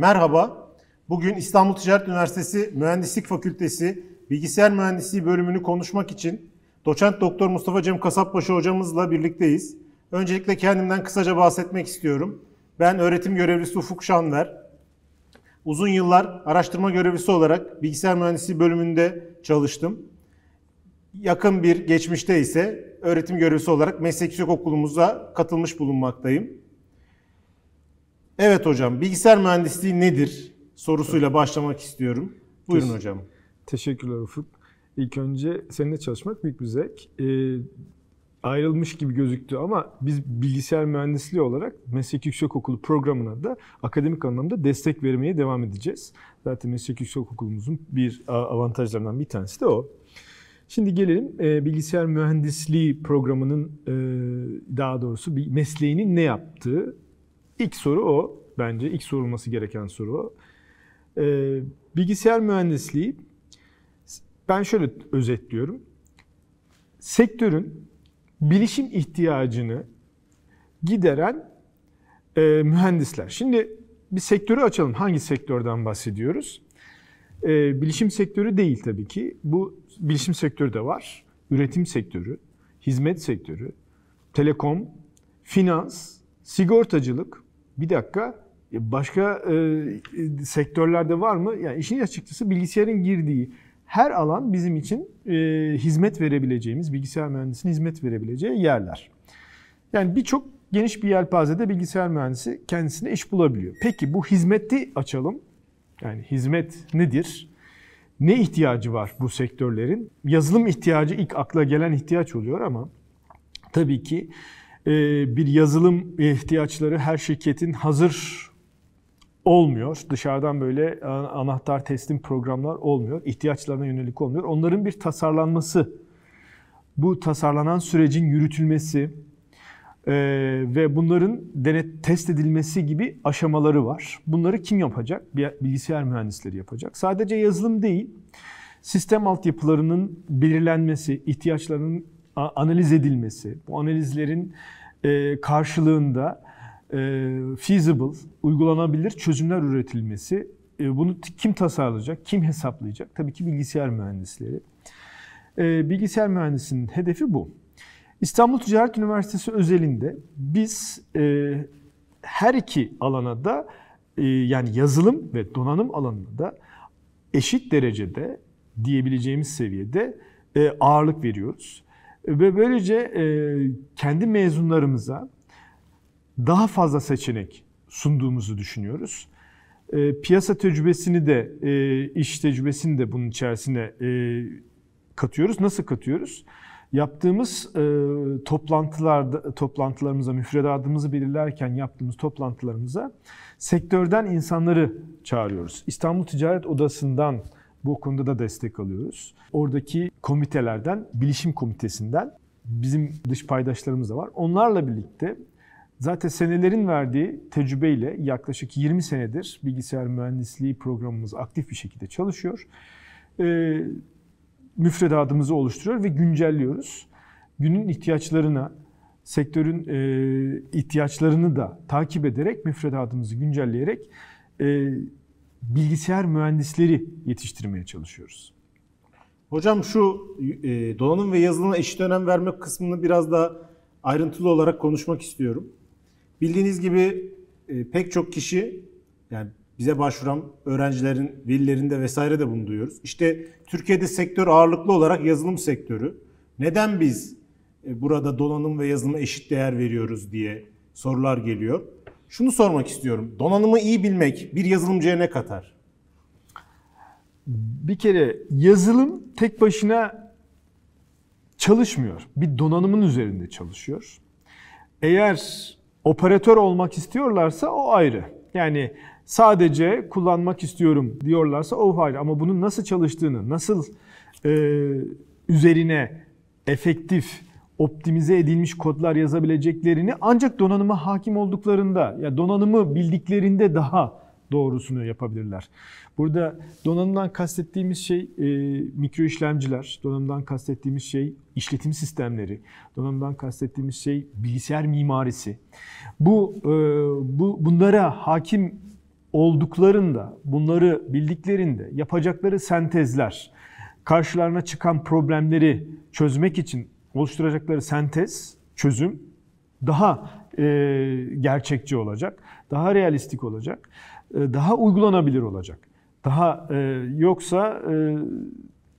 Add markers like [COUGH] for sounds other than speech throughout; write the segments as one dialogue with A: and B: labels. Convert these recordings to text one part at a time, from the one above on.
A: Merhaba. Bugün İstanbul Ticaret Üniversitesi Mühendislik Fakültesi Bilgisayar Mühendisliği bölümünü konuşmak için Doçent Doktor Mustafa Cem Kasapbaşı hocamızla birlikteyiz. Öncelikle kendimden kısaca bahsetmek istiyorum. Ben öğretim görevlisi Ufuk Şanver. Uzun yıllar araştırma görevlisi olarak bilgisayar mühendisliği bölümünde çalıştım. Yakın bir geçmişte ise öğretim görevlisi olarak meslek yüksek okulumuza katılmış bulunmaktayım. Evet hocam, bilgisayar mühendisliği nedir sorusuyla başlamak istiyorum. Buyurun Kesin. hocam.
B: Teşekkürler Ufuk. İlk önce seninle çalışmak büyük bir zevk. Ee, ayrılmış gibi gözüktü ama biz bilgisayar mühendisliği olarak Meslek Yüksekokulu programına da akademik anlamda destek vermeye devam edeceğiz. Zaten Meslek Yüksekokulumuzun bir avantajlarından bir tanesi de o. Şimdi gelelim e, bilgisayar mühendisliği programının e, daha doğrusu bir mesleğinin ne yaptığı İlk soru o bence. ilk sorulması gereken soru o. Ee, bilgisayar mühendisliği ben şöyle özetliyorum. Sektörün bilişim ihtiyacını gideren e, mühendisler. Şimdi bir sektörü açalım. Hangi sektörden bahsediyoruz? E, bilişim sektörü değil tabii ki. Bu bilişim sektörü de var. Üretim sektörü, hizmet sektörü, telekom, finans, sigortacılık, bir dakika e, başka e, sektörlerde var mı? Yani işin açıkçası bilgisayarın girdiği her alan bizim için e, hizmet verebileceğimiz, bilgisayar mühendisinin hizmet verebileceği yerler. Yani birçok geniş bir yelpazede bilgisayar mühendisi kendisine iş bulabiliyor. Peki bu hizmeti açalım. Yani hizmet nedir? Ne ihtiyacı var bu sektörlerin? Yazılım ihtiyacı ilk akla gelen ihtiyaç oluyor ama tabii ki ee, bir yazılım ihtiyaçları her şirketin hazır olmuyor. Dışarıdan böyle anahtar teslim programlar olmuyor. İhtiyaçlarına yönelik olmuyor. Onların bir tasarlanması, bu tasarlanan sürecin yürütülmesi ee, ve bunların denet test edilmesi gibi aşamaları var. Bunları kim yapacak? Bilgisayar mühendisleri yapacak. Sadece yazılım değil, sistem altyapılarının belirlenmesi, ihtiyaçlarının analiz edilmesi, bu analizlerin e, karşılığında e, feasible, uygulanabilir çözümler üretilmesi, e, bunu kim tasarlayacak, kim hesaplayacak? Tabii ki bilgisayar mühendisleri. bilgisayar mühendisinin hedefi bu. İstanbul Ticaret Üniversitesi özelinde biz her iki alana da yani yazılım ve donanım alanında da eşit derecede diyebileceğimiz seviyede ağırlık veriyoruz. Ve böylece e, kendi mezunlarımıza daha fazla seçenek sunduğumuzu düşünüyoruz. E, piyasa tecrübesini de, e, iş tecrübesini de bunun içerisine katıyoruz. Nasıl katıyoruz? Yaptığımız e, toplantılarda, toplantılarımıza, müfredatımızı belirlerken yaptığımız toplantılarımıza sektörden insanları çağırıyoruz. İstanbul Ticaret Odası'ndan bu konuda da destek alıyoruz. Oradaki komitelerden, bilişim komitesinden bizim dış paydaşlarımız da var. Onlarla birlikte zaten senelerin verdiği tecrübeyle yaklaşık 20 senedir bilgisayar mühendisliği programımız aktif bir şekilde çalışıyor. Ee, müfredatımızı oluşturuyor ve güncelliyoruz. Günün ihtiyaçlarına, sektörün e, ihtiyaçlarını da takip ederek müfredatımızı güncelleyerek e, bilgisayar mühendisleri yetiştirmeye çalışıyoruz.
A: Hocam şu e, donanım ve yazılıma eşit önem vermek kısmını biraz daha ayrıntılı olarak konuşmak istiyorum. Bildiğiniz gibi e, pek çok kişi yani bize başvuran öğrencilerin villerinde vesaire de bunu duyuyoruz. İşte Türkiye'de sektör ağırlıklı olarak yazılım sektörü. Neden biz e, burada donanım ve yazılıma eşit değer veriyoruz diye sorular geliyor. Şunu sormak istiyorum.
B: Donanımı iyi bilmek bir yazılımcıya ne katar? Bir kere yazılım tek başına çalışmıyor. Bir donanımın üzerinde çalışıyor. Eğer operatör olmak istiyorlarsa o ayrı. Yani sadece kullanmak istiyorum diyorlarsa o ayrı. Ama bunun nasıl çalıştığını, nasıl e, üzerine efektif optimize edilmiş kodlar yazabileceklerini ancak donanıma hakim olduklarında ya donanımı bildiklerinde daha doğrusunu yapabilirler. Burada donanımdan kastettiğimiz şey e, mikro işlemciler, donanımdan kastettiğimiz şey işletim sistemleri, donanımdan kastettiğimiz şey bilgisayar mimarisi. Bu e, bu bunlara hakim olduklarında, bunları bildiklerinde yapacakları sentezler, karşılarına çıkan problemleri çözmek için oluşturacakları sentez, çözüm daha e, gerçekçi olacak, daha realistik olacak, e, daha uygulanabilir olacak. Daha e, yoksa e,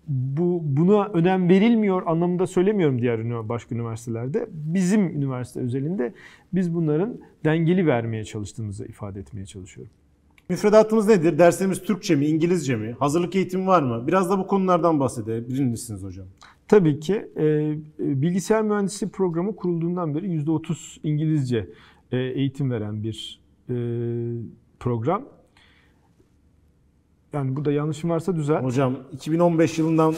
B: bu buna önem verilmiyor anlamında söylemiyorum diğer başka üniversitelerde. Bizim üniversite özelinde biz bunların dengeli vermeye çalıştığımızı ifade etmeye çalışıyorum. Müfredatımız nedir? Derslerimiz Türkçe mi, İngilizce mi? Hazırlık eğitimi var mı? Biraz da bu konulardan bahsedebilir misiniz hocam? Tabii ki. E, e, bilgisayar mühendisliği programı kurulduğundan beri %30 İngilizce e, eğitim veren bir e, program. Yani burada yanlışım varsa düzelt. Hocam
A: 2015 yılından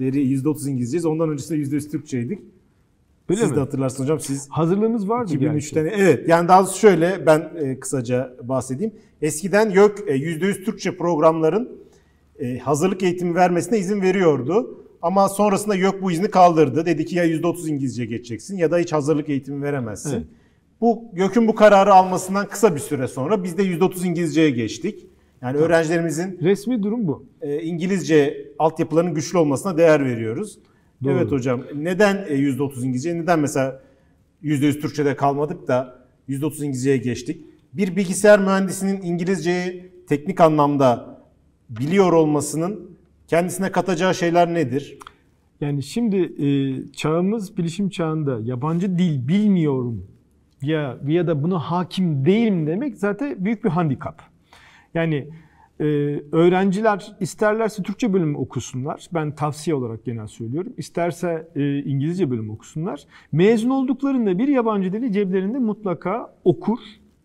A: beri %30 İngilizceyiz. Ondan öncesinde %100 Türkçeydik. Öyle siz mi? de hatırlarsınız hocam siz. Hazırlığınız vardı 2003'ten. Gerçi. Evet yani daha şöyle ben e, kısaca bahsedeyim. Eskiden YÖK e, %100 Türkçe programların e, hazırlık eğitimi vermesine izin veriyordu. Ama sonrasında YÖK bu izni kaldırdı. Dedi ki ya %30 İngilizce geçeceksin ya da hiç hazırlık eğitimi veremezsin. Evet. Bu YÖK'ün bu kararı almasından kısa bir süre sonra biz de %30 İngilizceye geçtik. Yani öğrencilerimizin resmi durum bu. E, İngilizce altyapılarının güçlü olmasına değer veriyoruz. Doğru. Evet hocam. Neden %30 e, İngilizce? Neden mesela %100 Türkçe'de kalmadık da %30 İngilizce'ye geçtik? Bir bilgisayar mühendisinin İngilizceyi teknik anlamda biliyor olmasının kendisine
B: katacağı şeyler nedir? Yani şimdi e, çağımız bilişim çağında yabancı dil bilmiyorum ya ya da buna hakim değilim demek zaten büyük bir handikap. Yani ee, öğrenciler isterlerse Türkçe bölümü okusunlar. Ben tavsiye olarak genel söylüyorum. İsterse e, İngilizce bölümü okusunlar. Mezun olduklarında bir yabancı dili ceplerinde mutlaka okur,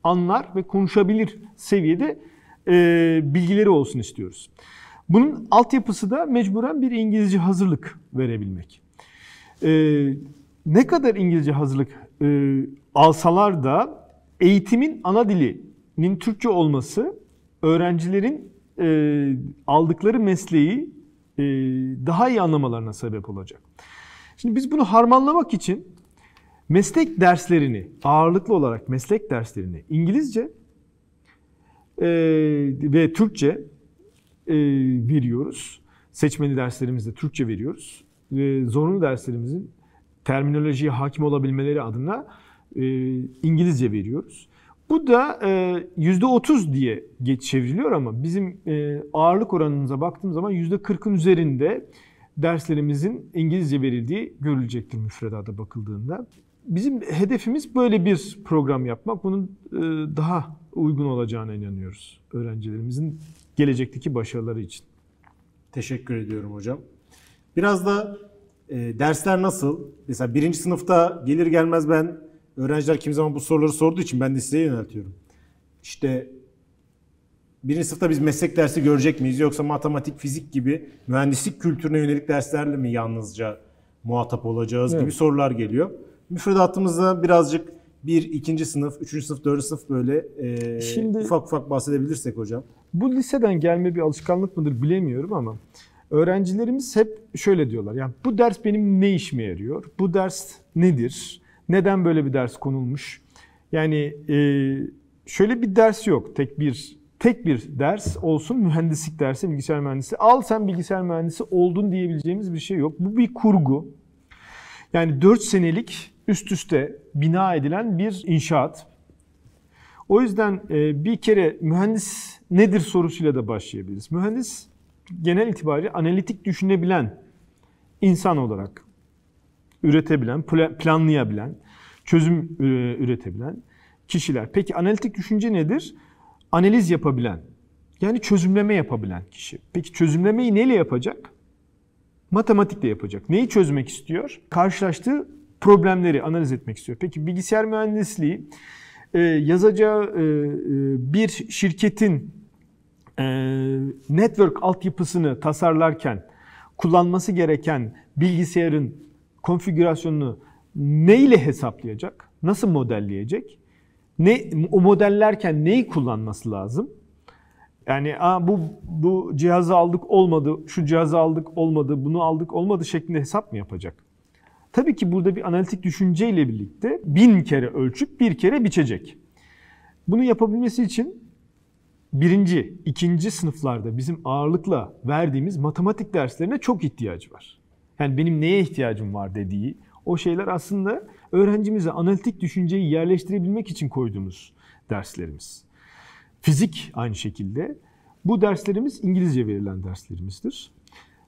B: anlar ve konuşabilir seviyede e, bilgileri olsun istiyoruz. Bunun altyapısı da mecburen bir İngilizce hazırlık verebilmek. E, ne kadar İngilizce hazırlık e, alsalar da eğitimin ana dilinin Türkçe olması öğrencilerin e, aldıkları mesleği e, daha iyi anlamalarına sebep olacak. Şimdi biz bunu harmanlamak için meslek derslerini, ağırlıklı olarak meslek derslerini İngilizce e, ve Türkçe e, veriyoruz. Seçmeli derslerimizde Türkçe veriyoruz. E, zorunlu derslerimizin terminolojiye hakim olabilmeleri adına e, İngilizce veriyoruz. Bu da %30 e, diye geç çevriliyor ama bizim e, ağırlık oranımıza baktığım zaman %40'ın üzerinde derslerimizin İngilizce verildiği görülecektir müfredada bakıldığında. Bizim hedefimiz böyle bir program yapmak. Bunun e, daha uygun olacağına inanıyoruz öğrencilerimizin gelecekteki başarıları için. Teşekkür ediyorum
A: hocam. Biraz da e, dersler nasıl? Mesela birinci sınıfta gelir gelmez ben öğrenciler kimi zaman bu soruları sorduğu için ben de size yöneltiyorum. İşte birinci sınıfta biz meslek dersi görecek miyiz yoksa matematik, fizik gibi mühendislik kültürüne yönelik derslerle mi yalnızca muhatap olacağız evet. gibi sorular geliyor.
B: Müfredatımızda birazcık bir, ikinci sınıf, üçüncü sınıf, dördüncü sınıf böyle e, Şimdi, ufak ufak bahsedebilirsek hocam. Bu liseden gelme bir alışkanlık mıdır bilemiyorum ama öğrencilerimiz hep şöyle diyorlar. Yani bu ders benim ne işime yarıyor? Bu ders nedir? Neden böyle bir ders konulmuş? Yani e, şöyle bir ders yok. Tek bir tek bir ders olsun mühendislik dersi, bilgisayar mühendisi. Al sen bilgisayar mühendisi oldun diyebileceğimiz bir şey yok. Bu bir kurgu. Yani 4 senelik üst üste bina edilen bir inşaat. O yüzden e, bir kere mühendis nedir sorusuyla da başlayabiliriz. Mühendis genel itibariyle analitik düşünebilen insan olarak üretebilen, planlayabilen, çözüm e, üretebilen kişiler. Peki analitik düşünce nedir? Analiz yapabilen, yani çözümleme yapabilen kişi. Peki çözümlemeyi neyle yapacak? Matematikle yapacak. Neyi çözmek istiyor? Karşılaştığı problemleri analiz etmek istiyor. Peki bilgisayar mühendisliği e, yazacağı e, bir şirketin network altyapısını tasarlarken kullanması gereken bilgisayarın konfigürasyonunu ne ile hesaplayacak? Nasıl modelleyecek? Ne, o modellerken neyi kullanması lazım? Yani Aa, bu bu cihazı aldık olmadı, şu cihazı aldık olmadı, bunu aldık olmadı şeklinde hesap mı yapacak? Tabii ki burada bir analitik düşünceyle birlikte bin kere ölçüp bir kere biçecek. Bunu yapabilmesi için birinci, ikinci sınıflarda bizim ağırlıkla verdiğimiz matematik derslerine çok ihtiyacı var. Yani benim neye ihtiyacım var dediği o şeyler aslında öğrencimize analitik düşünceyi yerleştirebilmek için koyduğumuz derslerimiz. Fizik aynı şekilde. Bu derslerimiz İngilizce verilen derslerimizdir.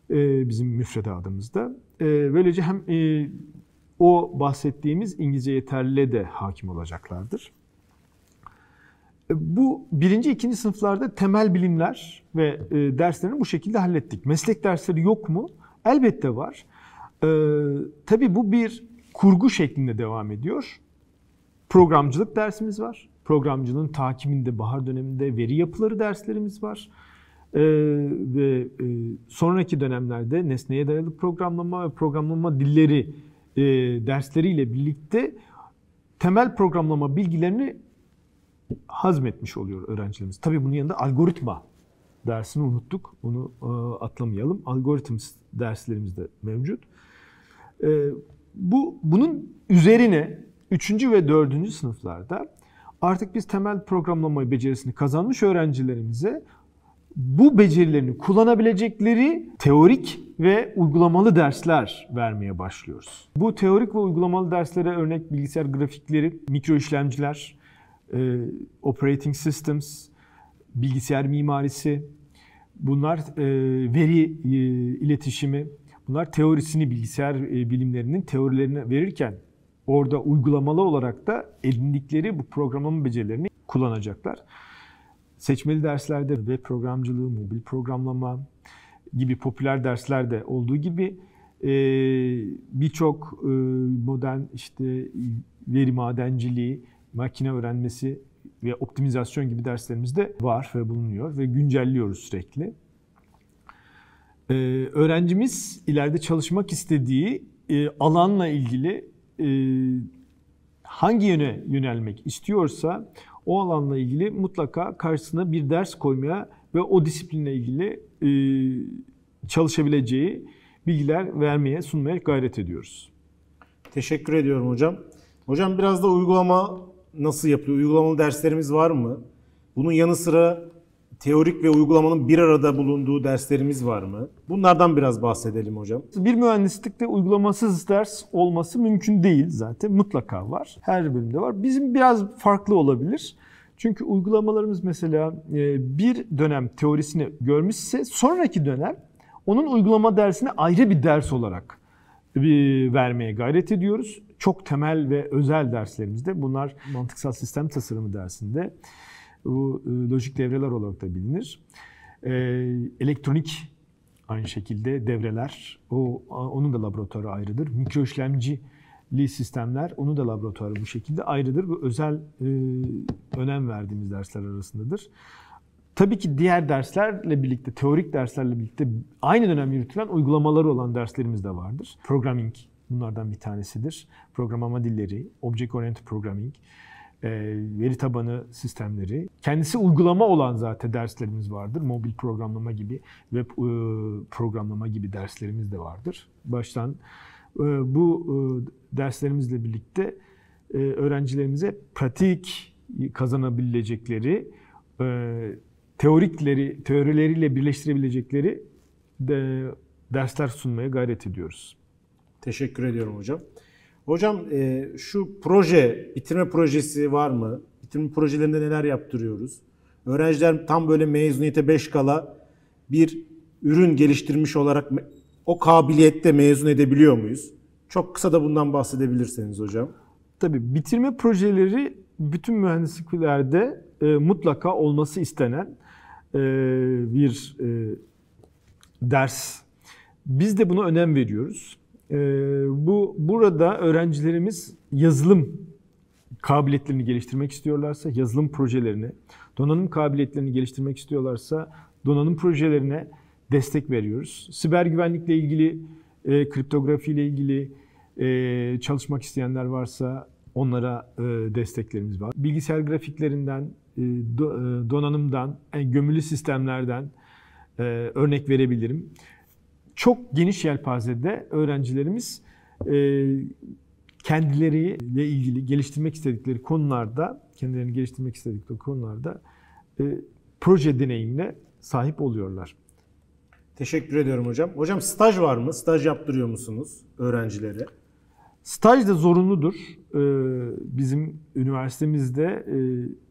B: Ee, bizim müfredatımızda. Ee, böylece hem e, o bahsettiğimiz İngilizce yeterli de hakim olacaklardır. Ee, bu birinci, ikinci sınıflarda temel bilimler ve e, derslerini bu şekilde hallettik. Meslek dersleri yok mu? Elbette var. Ee, tabii bu bir kurgu şeklinde devam ediyor. Programcılık dersimiz var. Programcının takiminde bahar döneminde veri yapıları derslerimiz var. Ee, ve e, sonraki dönemlerde nesneye dayalı programlama ve programlama dilleri e, dersleriyle birlikte temel programlama bilgilerini hazmetmiş oluyor öğrencilerimiz. Tabii bunun yanında algoritma dersini unuttuk. onu e, atlamayalım. Algoritms derslerimiz de mevcut. E, bu bunun üzerine 3. ve 4. sınıflarda artık biz temel programlama becerisini kazanmış öğrencilerimize bu becerilerini kullanabilecekleri teorik ve uygulamalı dersler vermeye başlıyoruz. Bu teorik ve uygulamalı derslere örnek bilgisayar grafikleri, mikro işlemciler, e, operating systems, bilgisayar mimarisi, bunlar e, veri e, iletişimi, bunlar teorisini bilgisayar e, bilimlerinin teorilerini verirken orada uygulamalı olarak da edindikleri bu programlama becerilerini kullanacaklar. Seçmeli derslerde web programcılığı, mobil programlama gibi popüler derslerde olduğu gibi birçok modern işte veri madenciliği, makine öğrenmesi ve optimizasyon gibi derslerimizde var ve bulunuyor ve güncelliyoruz sürekli. Ee, öğrencimiz ileride çalışmak istediği e, alanla ilgili e, hangi yöne yönelmek istiyorsa o alanla ilgili mutlaka karşısına bir ders koymaya ve o disiplinle ilgili e, çalışabileceği bilgiler vermeye, sunmaya gayret ediyoruz. Teşekkür ediyorum hocam.
A: Hocam biraz da uygulama nasıl yapılıyor? Uygulamalı derslerimiz var mı? Bunun yanı sıra teorik ve uygulamanın bir arada bulunduğu derslerimiz var mı? Bunlardan biraz
B: bahsedelim hocam. Bir mühendislikte uygulamasız ders olması mümkün değil zaten. Mutlaka var. Her bölümde var. Bizim biraz farklı olabilir. Çünkü uygulamalarımız mesela e, bir dönem teorisini görmüşse sonraki dönem onun uygulama dersini ayrı bir ders olarak e, vermeye gayret ediyoruz çok temel ve özel derslerimizde bunlar mantıksal sistem tasarımı dersinde bu e, lojik devreler olarak da bilinir. E, elektronik aynı şekilde devreler, o onun da laboratuvarı ayrıdır. Mikro işlemcili sistemler, onu da laboratuvarı bu şekilde ayrıdır. Bu özel e, önem verdiğimiz dersler arasındadır. Tabii ki diğer derslerle birlikte, teorik derslerle birlikte aynı dönem yürütülen uygulamaları olan derslerimiz de vardır. Programming Bunlardan bir tanesidir. Programlama dilleri, Object Oriented Programming, e, veri tabanı sistemleri. Kendisi uygulama olan zaten derslerimiz vardır. Mobil programlama gibi, web e, programlama gibi derslerimiz de vardır. Baştan e, bu derslerimizle birlikte öğrencilerimize pratik kazanabilecekleri, teorikleri, teorileriyle birleştirebilecekleri de dersler sunmaya gayret ediyoruz. Teşekkür ediyorum hocam. Hocam e, şu
A: proje, bitirme projesi var mı? Bitirme projelerinde neler yaptırıyoruz? Öğrenciler tam böyle mezuniyete 5 kala bir ürün geliştirmiş olarak o kabiliyette mezun edebiliyor muyuz? Çok kısa da bundan bahsedebilirseniz hocam.
B: Tabii bitirme projeleri bütün mühendisliklerde e, mutlaka olması istenen e, bir e, ders. Biz de buna önem veriyoruz. Ee, bu burada öğrencilerimiz yazılım kabiliyetlerini geliştirmek istiyorlarsa yazılım projelerini, donanım kabiliyetlerini geliştirmek istiyorlarsa donanım projelerine destek veriyoruz. Siber güvenlikle ilgili, e, kriptografiyle ilgili e, çalışmak isteyenler varsa onlara e, desteklerimiz var. Bilgisayar grafiklerinden, e, do, e, donanımdan, yani e, gömülü sistemlerden e, örnek verebilirim çok geniş yelpazede öğrencilerimiz e, kendileriyle ilgili geliştirmek istedikleri konularda, kendilerini geliştirmek istedikleri konularda e, proje deneyimine sahip oluyorlar.
A: Teşekkür ediyorum hocam. Hocam staj
B: var mı? Staj yaptırıyor
A: musunuz öğrencilere?
B: Staj da zorunludur. E, bizim üniversitemizde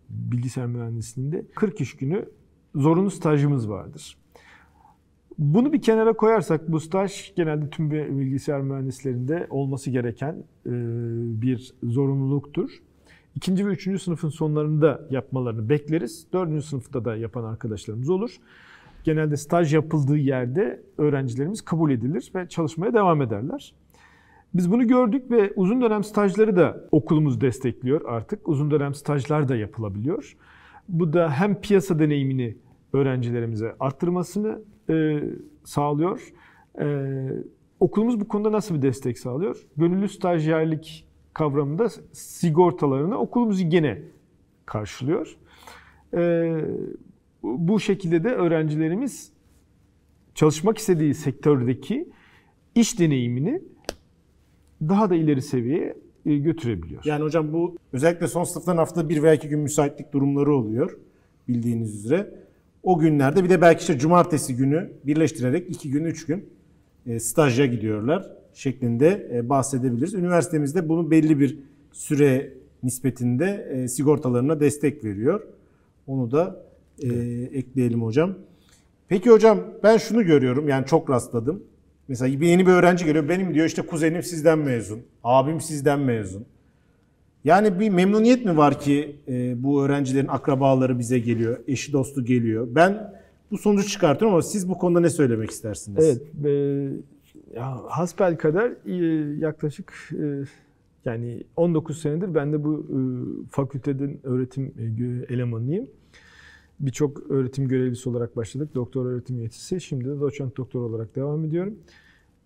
B: bilgisayar mühendisliğinde 40 iş günü zorunlu stajımız vardır. Bunu bir kenara koyarsak bu staj genelde tüm bilgisayar mühendislerinde olması gereken e, bir zorunluluktur. İkinci ve üçüncü sınıfın sonlarında yapmalarını bekleriz. Dördüncü sınıfta da yapan arkadaşlarımız olur. Genelde staj yapıldığı yerde öğrencilerimiz kabul edilir ve çalışmaya devam ederler. Biz bunu gördük ve uzun dönem stajları da okulumuz destekliyor artık. Uzun dönem stajlar da yapılabiliyor. Bu da hem piyasa deneyimini öğrencilerimize arttırmasını e, sağlıyor. E, okulumuz bu konuda nasıl bir destek sağlıyor? Gönüllü stajyerlik kavramında sigortalarını okulumuz yine karşılıyor. E, bu şekilde de öğrencilerimiz çalışmak istediği sektördeki iş deneyimini daha da ileri seviyeye e, götürebiliyor.
A: Yani hocam bu özellikle son sınıftan hafta bir veya iki gün müsaitlik durumları oluyor bildiğiniz üzere o günlerde bir de belki işte cumartesi günü birleştirerek iki gün üç gün e, staja gidiyorlar şeklinde e, bahsedebiliriz. Üniversitemizde bunu belli bir süre nispetinde e, sigortalarına destek veriyor. Onu da evet. ekleyelim hocam. Peki hocam ben şunu görüyorum yani çok rastladım. Mesela yeni bir öğrenci geliyor benim diyor işte kuzenim sizden mezun, abim sizden mezun. Yani bir memnuniyet mi var ki e, bu öğrencilerin akrabaları bize geliyor, eşi
B: dostu geliyor. Ben bu sonucu çıkartıyorum ama
A: siz bu konuda ne söylemek istersiniz? Evet,
B: e, hasbel kadar e, yaklaşık e, yani 19 senedir ben de bu e, fakülteden öğretim e, elemanıyım. Birçok öğretim görevlisi olarak başladık. Doktor öğretim yetisi. Şimdi de doçent doktor olarak devam ediyorum.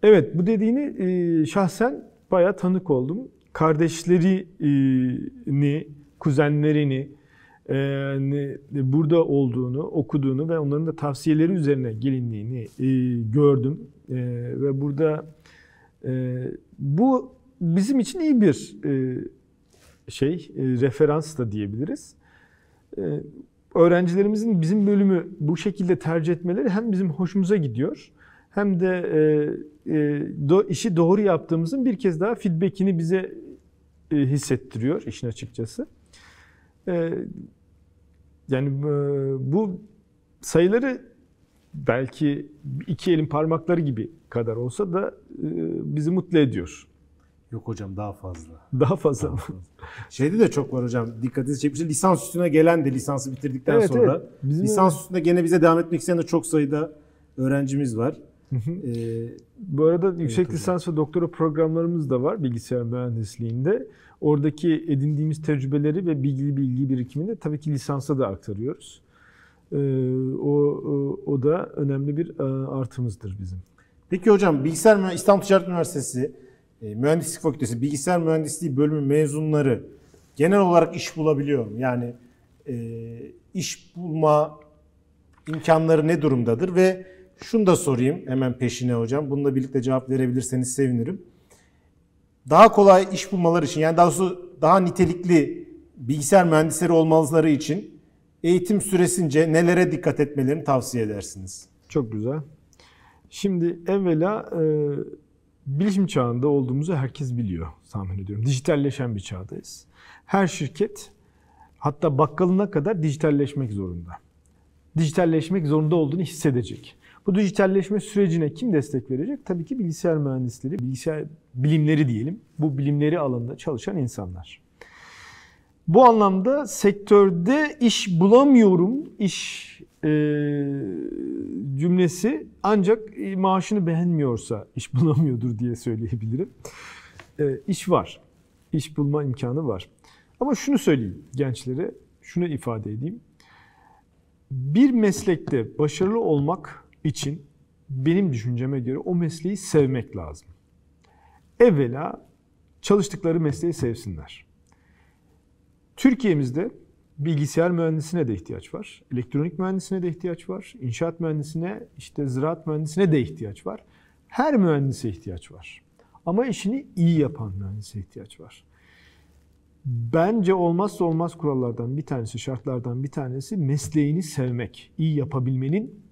B: Evet bu dediğini e, şahsen bayağı tanık oldum kardeşlerini, kuzenlerini e, burada olduğunu, okuduğunu ve onların da tavsiyeleri üzerine gelindiğini e, gördüm. E, ve burada bu bizim için iyi bir şey, referans da diyebiliriz. Öğrencilerimizin bizim bölümü bu şekilde tercih etmeleri hem bizim hoşumuza gidiyor hem de e, e, do, işi doğru yaptığımızın bir kez daha feedbackini bize e, hissettiriyor işin açıkçası. E, yani e, bu sayıları belki iki elin parmakları gibi kadar olsa da e, bizi mutlu ediyor. Yok hocam daha fazla. Daha fazla mı?
A: Şeyde de çok var hocam. Dikkatinizi çekmiştir. Lisans üstüne gelen de lisansı bitirdikten evet, sonra. Evet. Bizim lisans
B: öyle. üstünde gene bize devam etmek isteyen de çok sayıda öğrencimiz var ee, Bu arada yüksek evet, lisans ve doktora programlarımız da var bilgisayar mühendisliğinde. Oradaki edindiğimiz tecrübeleri ve bilgi bilgi birikimini tabii ki lisansa da aktarıyoruz. Ee, o, o, o da önemli bir e, artımızdır bizim. Peki
A: hocam Bilgisayar İstanbul Ticaret Üniversitesi e, Mühendislik Fakültesi Bilgisayar Mühendisliği bölümü mezunları genel olarak iş bulabiliyor mu? Yani e, iş bulma imkanları ne durumdadır ve şunu da sorayım hemen peşine hocam. Bununla birlikte cevap verebilirseniz sevinirim. Daha kolay iş bulmaları için yani daha doğrusu daha nitelikli bilgisayar mühendisleri olmaları için eğitim süresince
B: nelere dikkat etmelerini tavsiye edersiniz? Çok güzel. Şimdi evvela e, bilişim çağında olduğumuzu herkes biliyor tahmin ediyorum. Dijitalleşen bir çağdayız. Her şirket hatta bakkalına kadar dijitalleşmek zorunda. Dijitalleşmek zorunda olduğunu hissedecek. Bu dijitalleşme sürecine kim destek verecek? Tabii ki bilgisayar mühendisleri, bilgisayar bilimleri diyelim. Bu bilimleri alanında çalışan insanlar. Bu anlamda sektörde iş bulamıyorum, iş e, cümlesi ancak e, maaşını beğenmiyorsa iş [LAUGHS] bulamıyordur diye söyleyebilirim. E, iş var, iş bulma imkanı var. Ama şunu söyleyeyim gençlere, şunu ifade edeyim. Bir meslekte başarılı olmak için benim düşünceme göre o mesleği sevmek lazım. Evvela çalıştıkları mesleği sevsinler. Türkiye'mizde bilgisayar mühendisine de ihtiyaç var. Elektronik mühendisine de ihtiyaç var. inşaat mühendisine, işte ziraat mühendisine de ihtiyaç var. Her mühendise ihtiyaç var. Ama işini iyi yapan mühendise ihtiyaç var. Bence olmazsa olmaz kurallardan bir tanesi, şartlardan bir tanesi mesleğini sevmek, iyi yapabilmenin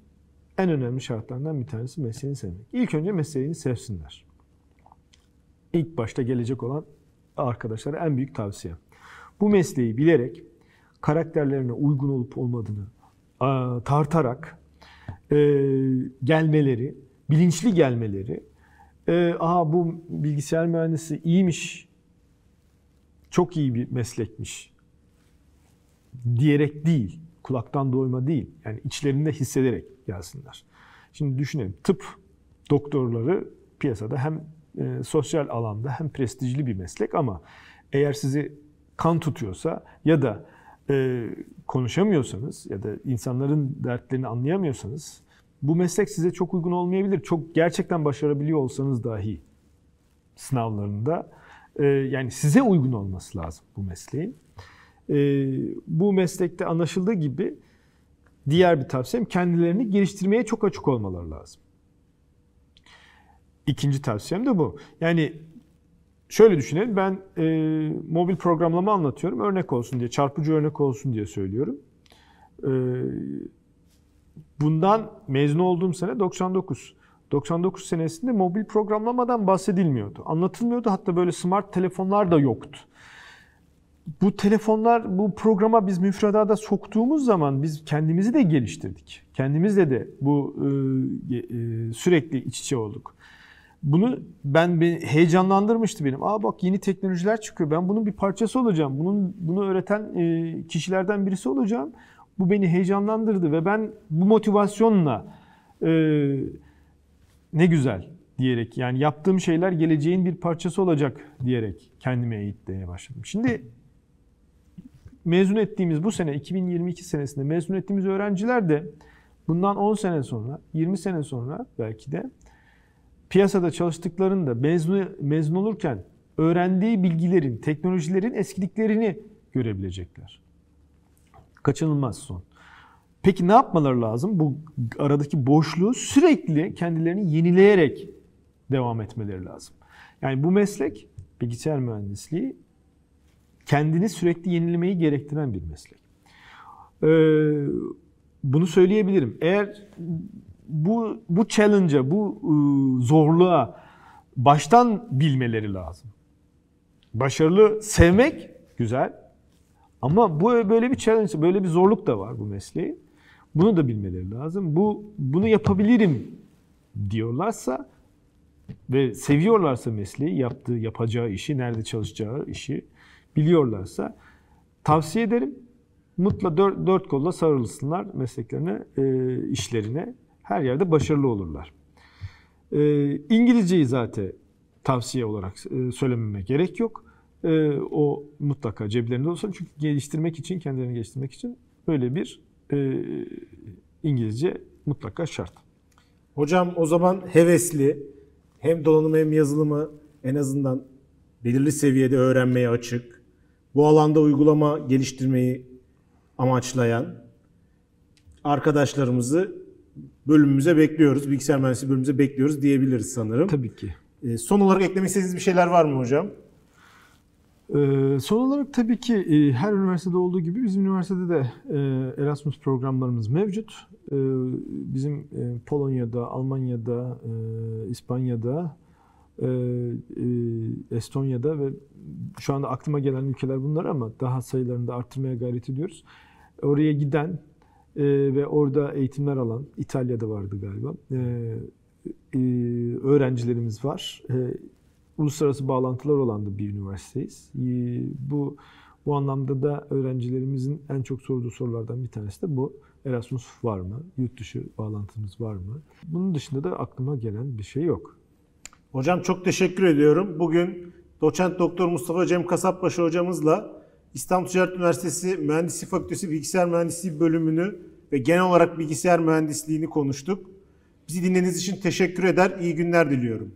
B: en önemli şartlarından bir tanesi mesleğini sevmek. İlk önce mesleğini sevsinler. İlk başta gelecek olan arkadaşlara en büyük tavsiye. Bu mesleği bilerek karakterlerine uygun olup olmadığını tartarak e, gelmeleri, bilinçli gelmeleri, e, aha bu bilgisayar mühendisi iyiymiş, çok iyi bir meslekmiş diyerek değil kulaktan doyma değil. Yani içlerinde hissederek gelsinler. Şimdi düşünelim tıp doktorları piyasada hem e, sosyal alanda hem prestijli bir meslek ama eğer sizi kan tutuyorsa ya da e, konuşamıyorsanız ya da insanların dertlerini anlayamıyorsanız bu meslek size çok uygun olmayabilir. Çok gerçekten başarabiliyor olsanız dahi sınavlarında e, yani size uygun olması lazım bu mesleğin. Ee, bu meslekte anlaşıldığı gibi diğer bir tavsiyem kendilerini geliştirmeye çok açık olmaları lazım. İkinci tavsiyem de bu. Yani şöyle düşünelim ben e, mobil programlama anlatıyorum örnek olsun diye çarpıcı örnek olsun diye söylüyorum. E, bundan mezun olduğum sene 99. 99 senesinde mobil programlamadan bahsedilmiyordu. Anlatılmıyordu hatta böyle smart telefonlar da yoktu bu telefonlar, bu programa biz müfredada soktuğumuz zaman biz kendimizi de geliştirdik. Kendimizle de bu e, e, sürekli iç içe olduk. Bunu ben bir heyecanlandırmıştı benim. Aa bak yeni teknolojiler çıkıyor. Ben bunun bir parçası olacağım. Bunun bunu öğreten e, kişilerden birisi olacağım. Bu beni heyecanlandırdı ve ben bu motivasyonla e, ne güzel diyerek yani yaptığım şeyler geleceğin bir parçası olacak diyerek kendimi eğitmeye başladım. Şimdi mezun ettiğimiz bu sene 2022 senesinde mezun ettiğimiz öğrenciler de bundan 10 sene sonra, 20 sene sonra belki de piyasada çalıştıklarında mezun, mezun olurken öğrendiği bilgilerin, teknolojilerin eskiliklerini görebilecekler. Kaçınılmaz son. Peki ne yapmaları lazım? Bu aradaki boşluğu sürekli kendilerini yenileyerek devam etmeleri lazım. Yani bu meslek bilgisayar mühendisliği kendini sürekli yenilemeyi gerektiren bir meslek. Ee, bunu söyleyebilirim. Eğer bu bu challenge'a, bu e, zorluğa baştan bilmeleri lazım. Başarılı sevmek güzel ama bu böyle bir challenge, böyle bir zorluk da var bu mesleğin. Bunu da bilmeleri lazım. Bu bunu yapabilirim diyorlarsa ve seviyorlarsa mesleği, yaptığı, yapacağı işi, nerede çalışacağı işi biliyorlarsa tavsiye ederim. Mutla dört, dört kolla sarılsınlar mesleklerine, e, işlerine. Her yerde başarılı olurlar. E, İngilizceyi zaten tavsiye olarak e, söylememe gerek yok. E, o mutlaka ceplerinde olsun. Çünkü geliştirmek için, kendilerini geliştirmek için böyle bir e, İngilizce mutlaka şart.
A: Hocam o zaman hevesli, hem donanım hem yazılımı en azından belirli seviyede öğrenmeye açık, bu alanda uygulama geliştirmeyi amaçlayan arkadaşlarımızı bölümümüze bekliyoruz. Bilgisayar mühendisliği bölümümüze bekliyoruz diyebiliriz sanırım. Tabii ki. E, son olarak eklemek istediğiniz bir şeyler var mı hocam?
B: Ee, son olarak tabii ki e, her üniversitede olduğu gibi bizim üniversitede de e, Erasmus programlarımız mevcut. E, bizim e, Polonya'da, Almanya'da, e, İspanya'da, e, e, Estonya'da ve şu anda aklıma gelen ülkeler bunlar ama daha sayılarını da arttırmaya gayret ediyoruz. Oraya giden e, ve orada eğitimler alan, İtalya'da vardı galiba, e, e, öğrencilerimiz var. E, uluslararası bağlantılar olan da bir üniversiteyiz. E, bu bu anlamda da öğrencilerimizin en çok sorduğu sorulardan bir tanesi de bu. Erasmus var mı? Yurt dışı bağlantımız var mı? Bunun dışında da aklıma gelen bir şey yok.
A: Hocam çok teşekkür ediyorum. Bugün doçent doktor Mustafa Cem Kasapbaşı hocamızla İstanbul Ticaret Üniversitesi Mühendislik Fakültesi Bilgisayar Mühendisliği bölümünü ve genel olarak bilgisayar mühendisliğini konuştuk. Bizi dinlediğiniz için teşekkür eder, iyi günler diliyorum.